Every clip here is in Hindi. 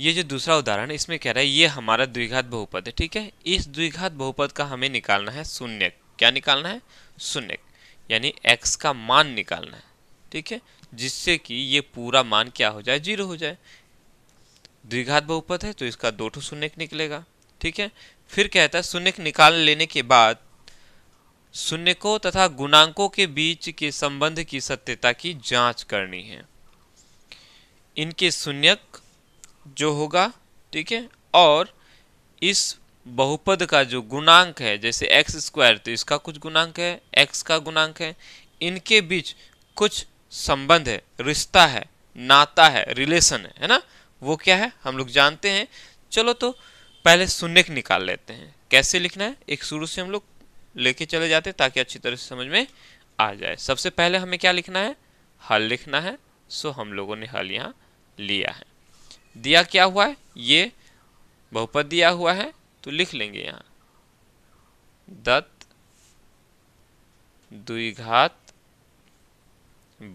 ये जो दूसरा उदाहरण इसमें कह रहा है ये हमारा द्विघात बहुपद है ठीक है इस द्विघात बहुपद का हमें निकालना है शून्य क्या निकालना है शून्य यानी x का मान निकालना है ठीक है जिससे कि ये पूरा मान क्या हो जाए जीरो हो जाए द्विघात बहुपद है तो इसका दो ठो शून्य निकलेगा ठीक है फिर कहता है शून्य निकाल लेने के बाद शून्यकों तथा गुणांकों के बीच के संबंध की सत्यता की जांच करनी है इनके शून्यक जो होगा ठीक है और इस बहुपद का जो गुणांक है जैसे एक्स स्क्वायर तो इसका कुछ गुणांक है एक्स का गुणांक है इनके बीच कुछ संबंध है रिश्ता है नाता है रिलेशन है है ना वो क्या है हम लोग जानते हैं चलो तो पहले शून्य निकाल लेते हैं कैसे लिखना है एक शुरू से हम लोग लेके चले जाते हैं ताकि अच्छी तरह से समझ में आ जाए सबसे पहले हमें क्या लिखना है हल लिखना है सो हम लोगों ने हल यहाँ लिया है दिया क्या हुआ है ये बहुपद दिया हुआ है तो लिख लेंगे यहाँ दत्त द्विघात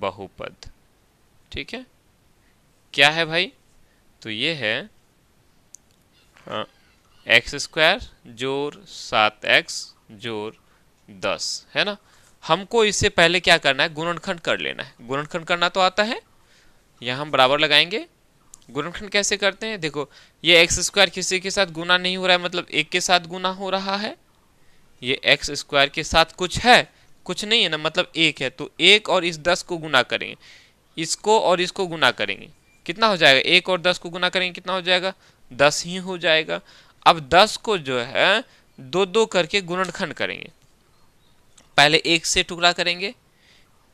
बहुपद ठीक है क्या है भाई तो ये है एक्स स्क्वायर जोर सात एक्स जोर दस है ना हमको इससे पहले क्या करना है गुणनखंड कर लेना है गुणनखंड करना तो आता है यहाँ हम बराबर लगाएंगे गुणनखंड कैसे करते हैं देखो ये एक्स स्क्वायर किसी के साथ गुना नहीं हो रहा है मतलब एक के साथ गुना हो रहा है ये एक्स स्क्वायर के साथ कुछ है कुछ नहीं है ना मतलब एक है तो एक और इस दस को गुना करेंगे इसको और इसको गुना करेंगे कितना हो जाएगा एक और दस को गुना करेंगे कितना हो जाएगा दस ही हो जाएगा अब दस को जो है दो दो करके गुणनखंड करेंगे पहले एक से टुकड़ा करेंगे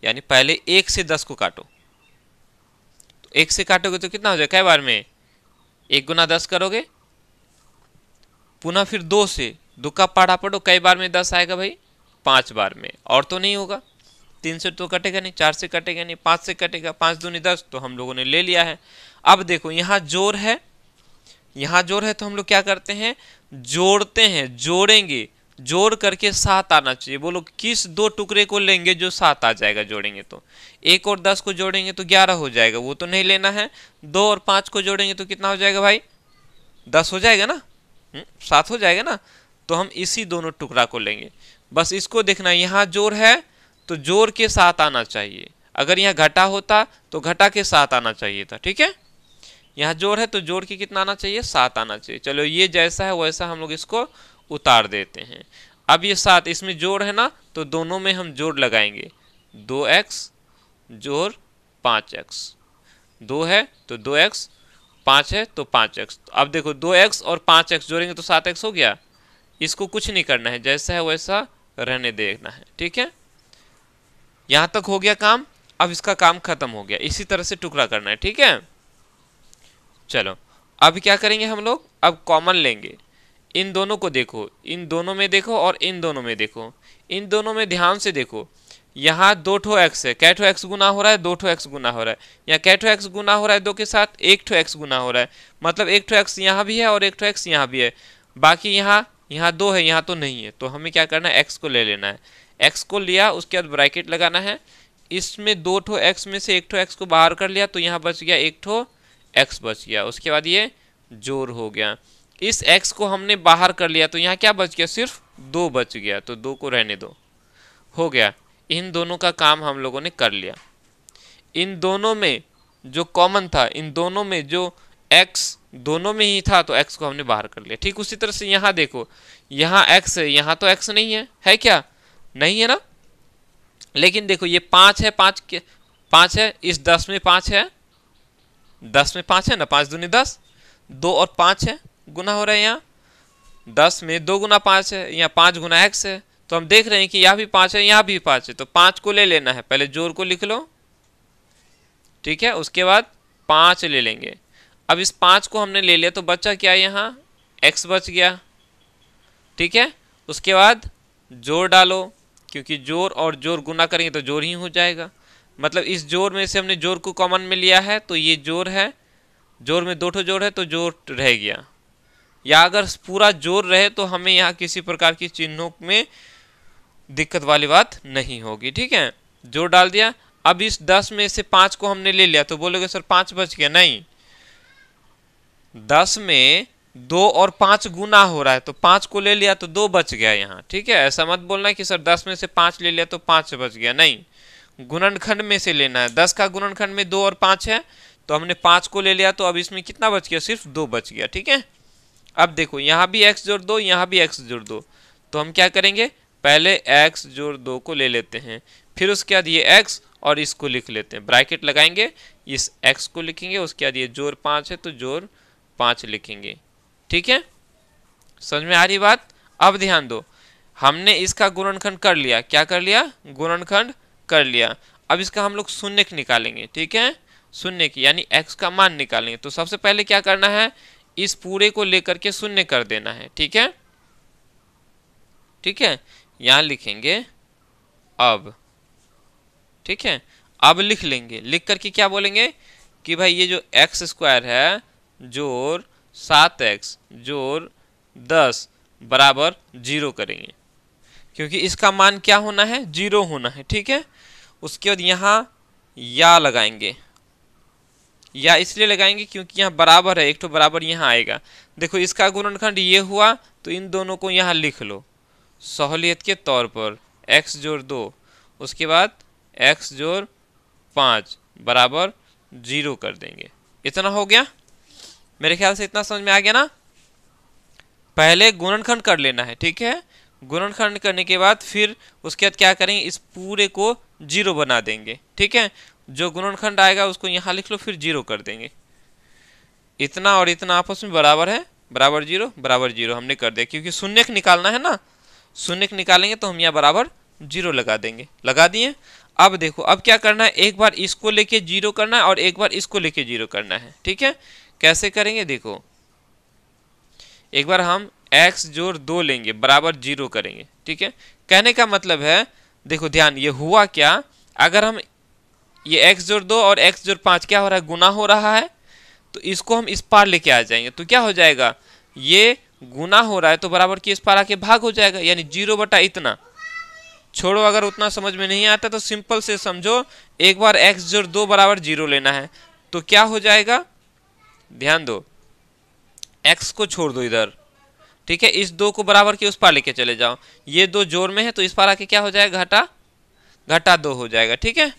यानी पहले एक से दस को काटो एक से काटोगे तो कितना हो जाए कई बार में एक गुना दस करोगे पुनः फिर दो से दो का पाड़ा पड़ो कई बार में दस आएगा भाई पाँच बार में और तो नहीं होगा तीन से तो कटेगा नहीं चार से कटेगा नहीं पाँच से कटेगा पाँच दूनी दस तो हम लोगों ने ले लिया है अब देखो यहाँ जोर है यहाँ जोर है तो हम लोग क्या करते हैं जोड़ते हैं जोड़ेंगे जोड़ करके सात आना चाहिए बोलो किस दो टुकड़े को लेंगे जो सात आ जाएगा जोड़ेंगे तो एक और दस को जोड़ेंगे तो ग्यारह हो जाएगा वो तो नहीं लेना है दो और पाँच को जोड़ेंगे तो कितना हो जाएगा भाई दस हो जाएगा ना हम्म, सात हो जाएगा ना तो हम इसी दोनों टुकड़ा को लेंगे बस इसको देखना यहाँ जोड़ है तो जोड़ के साथ आना चाहिए अगर यहाँ घटा होता तो घटा के साथ आना चाहिए था ठीक है यहाँ जोड़ है तो जोड़ के कितना आना चाहिए सात आना चाहिए चलो ये जैसा है वैसा हम लोग इसको उतार देते हैं अब ये सात इसमें जोड़ है ना तो दोनों में हम जोड़ लगाएंगे दो एक्स जोड़ पाँच एक्स दो है तो दो एक्स पाँच है तो पाँच एक्स तो अब देखो दो एक्स और पाँच एक्स जोड़ेंगे तो सात एक्स हो गया इसको कुछ नहीं करना है जैसा है वैसा रहने देखना है ठीक है यहाँ तक हो गया काम अब इसका काम ख़त्म हो गया इसी तरह से टुकड़ा करना है ठीक है चलो अब क्या करेंगे हम लोग अब कॉमन लेंगे इन दोनों को देखो इन दोनों में देखो और इन दोनों में देखो इन दोनों में ध्यान से देखो यहाँ दो ठो एक्स है कैठो एक्स गुना हो रहा है दो ठो एक्स गुना हो रहा है यहाँ कैठो एक्स गुना हो रहा है दो के साथ एक ठो एक्स गुना हो रहा है मतलब एक ठो एक्स यहाँ भी है और एक ठो एक्स यहाँ भी है बाकी यहाँ यहाँ दो है यहाँ तो नहीं है तो हमें क्या करना है एक्स को ले लेना है एक्स को लिया उसके बाद ब्रैकेट लगाना है इसमें दो ठो एक्स में से एक ठो एक्स को बाहर कर लिया तो यहाँ बच गया एक ठो एक्स बच गया उसके बाद ये जोर हो गया इस एक्स को हमने बाहर कर लिया तो यहाँ क्या बच गया सिर्फ दो बच गया तो दो को रहने दो हो गया इन दोनों का काम हम लोगों ने कर लिया इन दोनों में जो कॉमन था इन दोनों में जो एक्स दोनों में ही था तो एक्स को हमने बाहर कर लिया ठीक उसी तरह से यहाँ देखो यहाँ एक्स है यहाँ तो एक्स नहीं है है क्या नहीं है ना लेकिन देखो ये पाँच है पाँच के पाँच है इस दस में पाँच है दस में पाँच है ना पाँच दूनी दस दो और पाँच है गुना हो रहा है यहाँ दस में दो गुना पाँच है यहाँ पाँच गुना एक्स है तो हम देख रहे हैं कि यहाँ भी पाँच है यहाँ भी पाँच है तो पाँच को ले लेना है पहले जोर को लिख लो ठीक है उसके बाद पाँच ले लेंगे अब इस पाँच को हमने ले लिया तो बच्चा क्या यहाँ एक्स बच गया ठीक है उसके बाद जोर डालो क्योंकि जोर और जोर गुना करेंगे तो जोर ही हो जाएगा मतलब इस जोर में से हमने जोर को कॉमन में लिया है तो ये जोर है जोर में दो ठो जोर है तो जोर रह गया या अगर पूरा जोर रहे तो हमें यहाँ किसी प्रकार की चिन्हों में दिक्कत वाली बात नहीं होगी ठीक है जोर डाल दिया अब इस दस में से पाँच को हमने ले लिया तो बोलोगे सर पाँच बच गया नहीं दस में दो और पाँच गुना हो रहा है तो पाँच को ले लिया तो दो बच गया यहाँ ठीक है ऐसा मत बोलना कि सर दस में से पाँच ले लिया तो पाँच बच गया नहीं गुणनखंड में से लेना है दस का गुणनखंड में दो और पाँच है तो हमने पाँच को ले लिया तो अब इसमें कितना बच गया सिर्फ दो बच गया ठीक है अब देखो यहाँ भी एक्स जोड़ दो यहाँ भी एक्स जोड़ दो तो हम क्या करेंगे पहले एक्स जोड़ दो को ले लेते हैं फिर उसके बाद ये एक्स और इसको लिख लेते हैं ब्रैकेट लगाएंगे इस एक्स को लिखेंगे उसके बाद ये जोर पाँच है तो जोर पाँच लिखेंगे ठीक है समझ में आ रही बात अब ध्यान दो हमने इसका गुणनखंड कर लिया क्या कर लिया गुणनखंड कर लिया अब इसका हम लोग शून्य निकालेंगे ठीक है शून्य की यानी एक्स का मान निकालेंगे तो सबसे पहले क्या करना है इस पूरे को लेकर के शून्य कर देना है ठीक है ठीक है यहां लिखेंगे अब ठीक है अब लिख लेंगे लिख करके क्या बोलेंगे कि भाई ये जो एक्स स्क्वायर है जोर सात एक्स जोर दस बराबर जीरो करेंगे क्योंकि इसका मान क्या होना है जीरो होना है ठीक है उसके बाद यहाँ या लगाएंगे या इसलिए लगाएंगे क्योंकि यहाँ बराबर है एक तो बराबर यहाँ आएगा देखो इसका गुणनखंड ये हुआ तो इन दोनों को यहाँ लिख लो सहूलियत के तौर पर एक्स जोड़ दो उसके बाद एक्स जोड़ पाँच बराबर जीरो कर देंगे इतना हो गया मेरे ख्याल से इतना समझ में आ गया ना पहले गुणनखंड कर लेना है ठीक है गुणनखंड करने के बाद फिर उसके बाद क्या करेंगे इस पूरे को जीरो बना देंगे ठीक है जो गुणनखंड आएगा उसको यहाँ लिख लो फिर जीरो कर देंगे इतना और इतना आपस में बराबर है बराबर जीरो बराबर जीरो हमने कर दिया क्योंकि शून्य निकालना है ना शून्य निकालेंगे तो हम यहाँ बराबर जीरो लगा देंगे लगा दिए अब देखो अब क्या करना है एक बार इसको लेके जीरो करना है और एक बार इसको लेके जीरो करना है ठीक है कैसे करेंगे देखो एक बार हम x जोर दो लेंगे बराबर जीरो करेंगे ठीक है कहने का मतलब है देखो ध्यान ये हुआ क्या अगर हम ये एक्स जोड़ दो और एक्स जोड़ पाँच क्या हो रहा है गुना हो रहा है तो इसको हम इस पार लेके आ जाएंगे तो क्या हो जाएगा ये गुना हो रहा है तो बराबर कि इस पार आके भाग हो जाएगा यानी जीरो बटा इतना छोड़ो अगर उतना समझ में नहीं आता तो सिंपल से समझो एक बार एक्स जोड़ दो बराबर जीरो लेना है तो क्या हो जाएगा ध्यान दो एक्स को छोड़ दो इधर ठीक है इस दो को बराबर के उस पार लेके चले जाओ ये दो जोर में है तो इस पार आके क्या हो जाएगा घटा घटा दो हो जाएगा ठीक है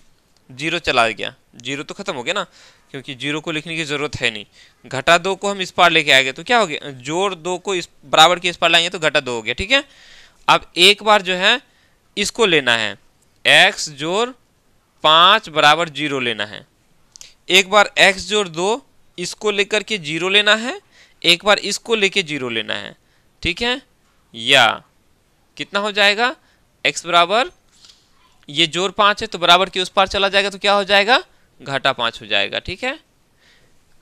जीरो चला गया जीरो तो खत्म हो गया ना क्योंकि जीरो को लिखने की ज़रूरत है नहीं घटा दो को हम इस पार लेके आएंगे तो क्या हो गया जोड़ दो को इस बराबर के इस पार लाएंगे तो घटा दो हो गया ठीक है अब एक बार जो है इसको लेना है एक्स जोड़ पाँच बराबर जीरो लेना है एक बार एक्स जोड़ दो इसको लेकर के जीरो लेना है एक बार इसको लेके जीरो लेना है ठीक है या कितना हो जाएगा एक्स बराबर ये जोर पांच है तो बराबर के उस पार चला जाएगा तो क्या हो जाएगा घाटा पांच हो जाएगा ठीक है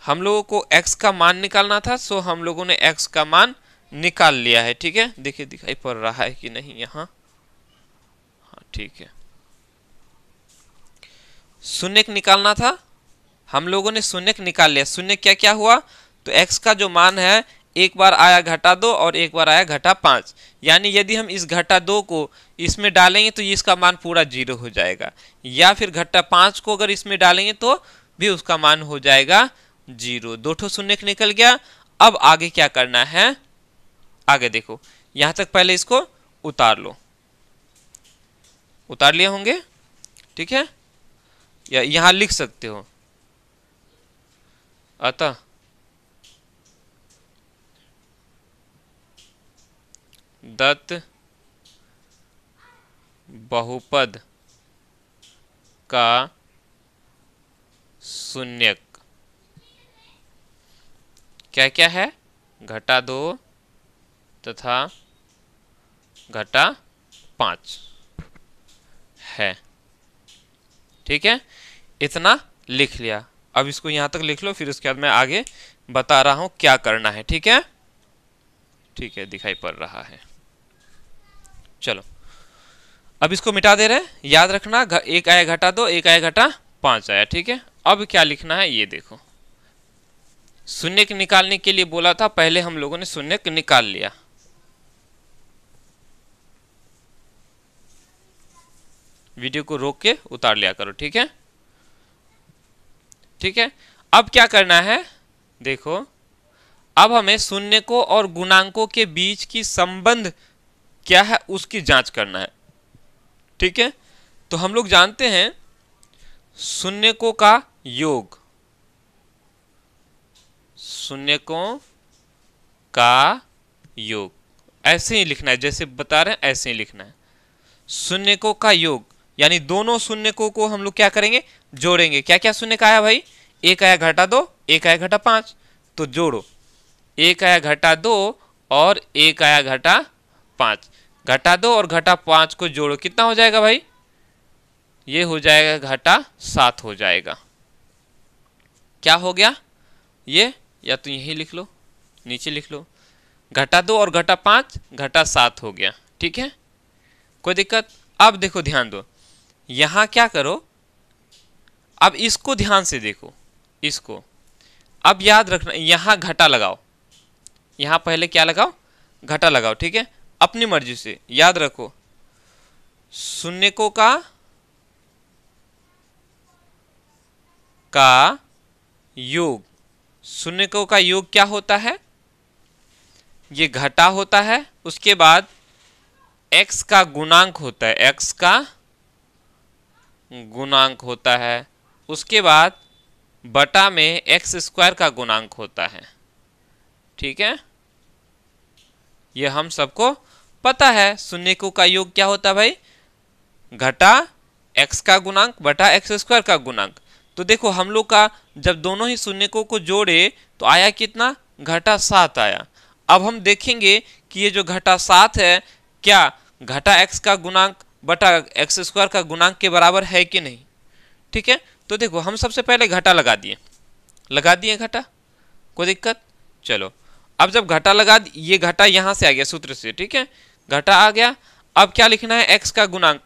हम लोगों को x का मान निकालना था सो हम लोगों ने x का मान निकाल लिया है ठीक है देखिए दिखाई पड़ रहा है कि नहीं यहां हाँ ठीक है शून्य निकालना था हम लोगों ने शून्य निकाल लिया शून्य क्या क्या हुआ तो x का जो मान है एक बार आया घटा दो और एक बार आया घटा पाँच यानी यदि हम इस घटा दो को इसमें डालेंगे तो इसका मान पूरा जीरो हो जाएगा या फिर घटा पाँच को अगर इसमें डालेंगे तो भी उसका मान हो जाएगा जीरो दो ठो शून्य निकल गया अब आगे क्या करना है आगे देखो यहाँ तक पहले इसको उतार लो उतार लिए होंगे ठीक है या यहाँ लिख सकते हो अतः दत्त बहुपद का शून्यक क्या क्या है घटा दो तथा घटा पाँच है ठीक है इतना लिख लिया अब इसको यहाँ तक लिख लो फिर उसके बाद मैं आगे बता रहा हूँ क्या करना है ठीक है ठीक है दिखाई पड़ रहा है चलो अब इसको मिटा दे रहे हैं याद रखना एक आया घटा दो एक आया घटा पाँच आया ठीक है अब क्या लिखना है ये देखो शून्य के निकालने के लिए बोला था पहले हम लोगों ने शून्य निकाल लिया वीडियो को रोक के उतार लिया करो ठीक है ठीक है अब क्या करना है देखो अब हमें शून्य को और गुणांकों के बीच की संबंध क्या है उसकी जांच करना है ठीक है तो हम लोग जानते हैं शून्य को का योग शून्य को का योग ऐसे ही लिखना है जैसे बता रहे हैं ऐसे ही लिखना है शून्य को का योग यानी दोनों शून्य को को हम लोग क्या करेंगे जोड़ेंगे क्या क्या शून्य का आया भाई एक आया घटा दो एक आया घटा पांच तो जोड़ो एक आया घटा दो और एक आया घटा पाँच घटा दो और घटा पाँच को जोड़ो कितना हो जाएगा भाई ये हो जाएगा घटा सात हो जाएगा क्या हो गया ये या तो यही लिख लो नीचे लिख लो घटा दो और घटा पाँच घटा सात हो गया ठीक है कोई दिक्कत अब देखो ध्यान दो यहाँ क्या करो अब इसको ध्यान से देखो इसको अब याद रखना यहाँ घटा लगाओ यहाँ पहले क्या लगाओ घटा लगाओ ठीक है अपनी मर्जी से याद रखो सुनने को का का योग सुनने को का योग क्या होता है ये घटा होता है उसके बाद x का गुणांक होता है x का गुणांक होता है उसके बाद बटा में एक्स स्क्वायर का गुणांक होता है ठीक है यह हम सबको पता है शून्य को का योग क्या होता भाई घटा एक्स का गुणांक बटा एक्स स्क्वायर का गुणांक तो देखो हम लोग का जब दोनों ही शून्यकों को जोड़े तो आया कितना घटा सात आया अब हम देखेंगे कि ये जो घटा सात है क्या घटा एक्स का गुणांक बटा एक्स स्क्वायर का गुणांक के बराबर है कि नहीं ठीक है तो देखो हम सबसे पहले घटा लगा दिए लगा दिए घटा कोई दिक्कत चलो अब जब घटा लगा ये घटा यहाँ से आ गया सूत्र से ठीक है घटा आ गया अब क्या लिखना है एक्स का गुणांक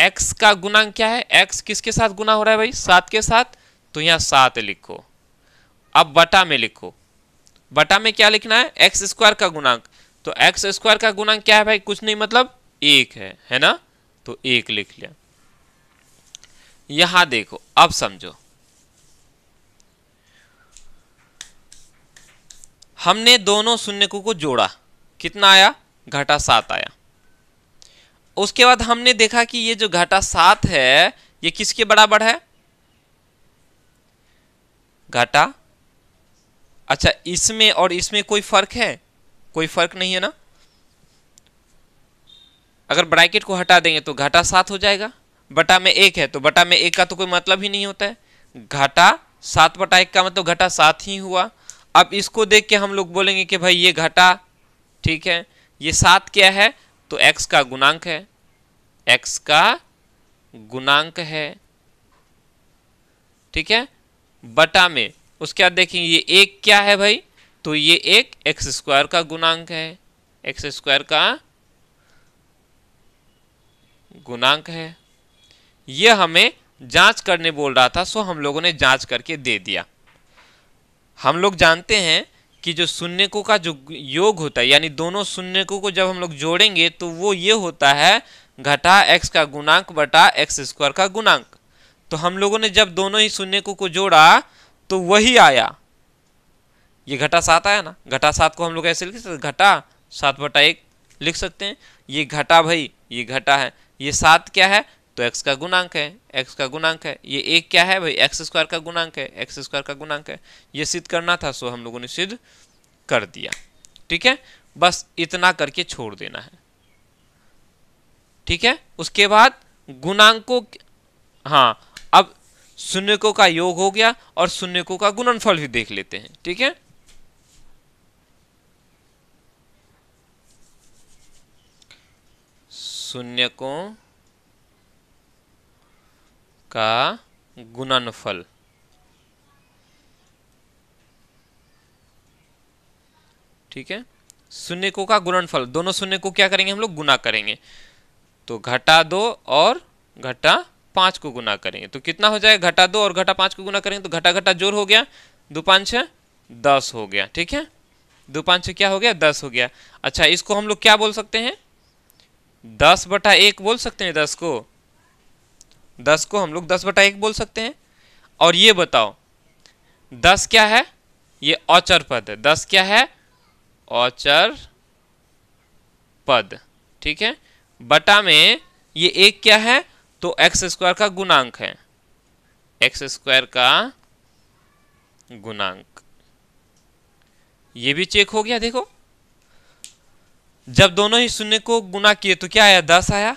एक्स का गुणांक क्या है एक्स किसके साथ गुना हो रहा है भाई सात के साथ तो यहाँ सात लिखो अब बटा में लिखो बटा में क्या लिखना है एक्स स्क्वायर का गुणांक तो एक्स स्क्वायर का गुणांक क्या है भाई कुछ नहीं मतलब एक है है ना तो एक लिख लिया यहां देखो अब समझो हमने दोनों शून्यकों को जोड़ा कितना आया घाटा सात आया उसके बाद हमने देखा कि ये जो घाटा सात है ये किसके बराबर है घाटा अच्छा इसमें और इसमें कोई फर्क है कोई फर्क नहीं है ना अगर ब्रैकेट को हटा देंगे तो घाटा सात हो जाएगा बटा में एक है तो बटा में एक का तो कोई मतलब ही नहीं होता है घाटा सात बटा एक का मतलब तो घाटा सात ही हुआ अब इसको देख के हम लोग बोलेंगे कि भाई ये घाटा ठीक है ये सात क्या है तो x का गुणांक है x का गुणांक है ठीक है बटा में उसके बाद देखेंगे ये एक क्या है भाई तो ये एक एक्स स्क्वायर का गुणांक है एक्स स्क्वायर का गुणांक है ये हमें जांच करने बोल रहा था सो हम लोगों ने जांच करके दे दिया हम लोग जानते हैं कि जो शून्यकों का जो योग होता है यानी दोनों शून्यकों को जब हम लोग जोड़ेंगे तो वो ये होता है घटा एक्स का गुणांक बटा एक्स स्क्वायर का गुणांक तो हम लोगों ने जब दोनों ही शून्यकों को जोड़ा तो वही आया ये घटा सात आया ना घटा सात को हम लोग ऐसे लिख सकते घटा सात बटा एक लिख सकते हैं ये घटा भाई ये घटा है ये सात क्या है तो एक्स का गुणांक है एक्स का गुणांक है ये एक क्या है भाई एक्स स्क्वायर का गुणांक है एक्स स्क्वायर का गुणांक है ये सिद्ध करना था सो हम लोगों ने सिद्ध कर दिया ठीक है बस इतना करके छोड़ देना है ठीक है उसके बाद गुणांकों हाँ अब शून्यकों का योग हो गया और शून्यकों का गुणनफल भी देख लेते हैं ठीक है शून्यकों का गुणनफल ठीक है शून्य को का गुणनफल दोनों शून्य को क्या करेंगे हम लोग गुना करेंगे तो घटा दो और घटा पांच को गुना करेंगे तो कितना हो जाएगा घटा दो और घटा पांच को गुना करेंगे तो घटा घटा जोर हो गया दो पांच छः दस हो गया ठीक है दो पांच छ क्या हो गया दस हो गया अच्छा इसको हम लोग क्या बोल सकते हैं दस बटा एक बोल सकते हैं दस को दस को हम लोग दस बटा एक बोल सकते हैं और ये बताओ दस क्या है ये औचर पद है दस क्या है औचर पद ठीक है बटा में ये एक क्या है तो एक्स स्क्वायर का गुणांक है एक्स स्क्वायर का गुणांक ये भी चेक हो गया देखो जब दोनों ही शून्य को गुना किए तो क्या आया दस आया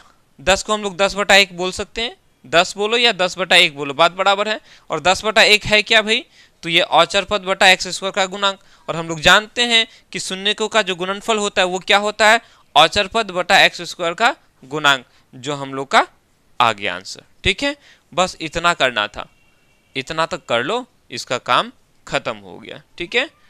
दस को हम लोग दस बटा एक बोल सकते हैं दस बोलो या दस बटा एक बोलो बात बराबर है और दस बटा एक है क्या भाई तो ये अचर पद बटा एक्स स्क्वायर का गुणांक और हम लोग जानते हैं कि को का जो गुणनफल होता है वो क्या होता है अचर पद बटा एक्स स्क्वायर का गुणांक जो हम लोग का आ गया आंसर ठीक है बस इतना करना था इतना तक कर लो इसका काम खत्म हो गया ठीक है